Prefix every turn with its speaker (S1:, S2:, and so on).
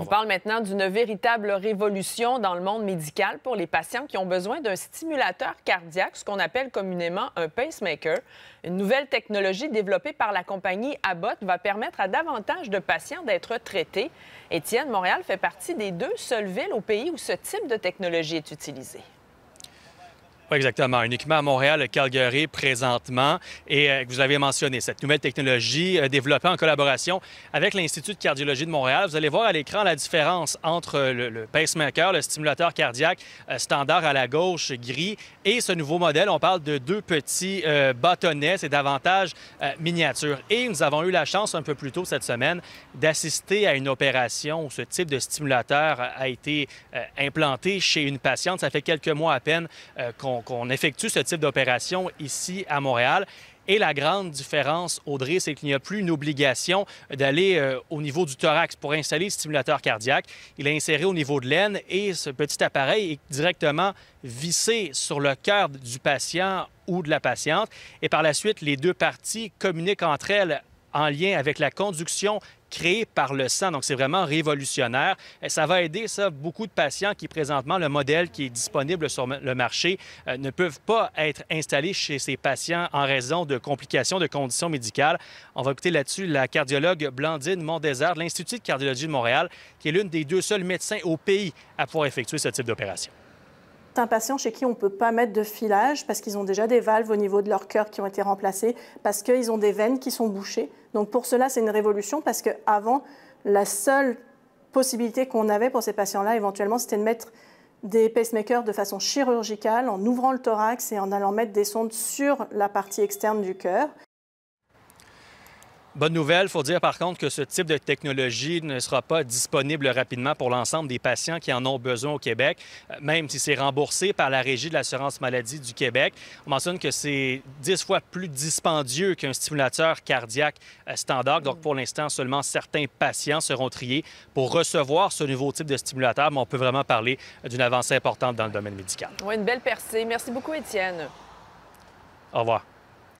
S1: On parle maintenant d'une véritable révolution dans le monde médical pour les patients qui ont besoin d'un stimulateur cardiaque, ce qu'on appelle communément un pacemaker. Une nouvelle technologie développée par la compagnie Abbott va permettre à davantage de patients d'être traités. Étienne, Montréal fait partie des deux seules villes au pays où ce type de technologie est utilisé.
S2: Oui, exactement, uniquement à Montréal, Calgary présentement. Et euh, vous avez mentionné cette nouvelle technologie euh, développée en collaboration avec l'Institut de cardiologie de Montréal. Vous allez voir à l'écran la différence entre le, pacemaker, le stimulateur cardiaque euh, standard à la gauche gris, et ce nouveau modèle. On parle de deux petits bâtonnets, c'est davantage miniature. Et nous avons eu la chance un peu plus tôt cette semaine d'assister à une opération où ce type de stimulateur a été implanté chez une patiente. Ça fait quelques mois à peine qu'on donc on effectue ce type d'opération ici à Montréal. Et la grande différence, Audrey, c'est qu'il n'y a plus une obligation d'aller euh, au niveau du thorax pour installer le stimulateur cardiaque. Il est inséré au niveau de l'aine et ce petit appareil est directement vissé sur le cœur du patient ou de la patiente. Et par la suite, les deux parties communiquent entre elles en lien avec la conduction créé par le sang. Donc, c'est vraiment révolutionnaire. Et euh, ça va aider, ça, beaucoup de patients qui, présentement, le modèle qui est disponible sur le marché euh, ne peuvent pas être installés chez ces patients en raison de complications, de conditions médicales. On va écouter là-dessus la cardiologue Blandine Mondésard de l'Institut de cardiologie de Montréal, qui est l'une des deux seuls médecins au pays à pouvoir effectuer ce type d'opération
S3: un patient chez qui on ne peut pas mettre de filage parce qu'ils ont déjà des valves au niveau de leur cœur qui ont été remplacées, parce qu'ils ont des veines qui sont bouchées. Donc pour cela, c'est une révolution parce qu'avant, la seule possibilité qu'on avait pour ces patients-là, éventuellement, c'était de mettre des pacemakers de façon chirurgicale en ouvrant le thorax et en allant mettre des sondes sur la partie externe du cœur.
S2: Bonne nouvelle, il faut dire par contre que ce type de technologie ne sera pas disponible rapidement pour l'ensemble des patients qui en ont besoin au Québec, euh, même si c'est remboursé par la Régie de l'assurance maladie du Québec. On mentionne que c'est dix fois plus dispendieux qu'un stimulateur cardiaque euh, standard. Donc pour l'instant, seulement certains patients seront triés pour recevoir ce nouveau type de stimulateur, mais on peut vraiment parler euh, d'une avancée importante dans le domaine médical.
S1: Oui, une belle percée. Merci beaucoup, Étienne.
S2: Au revoir.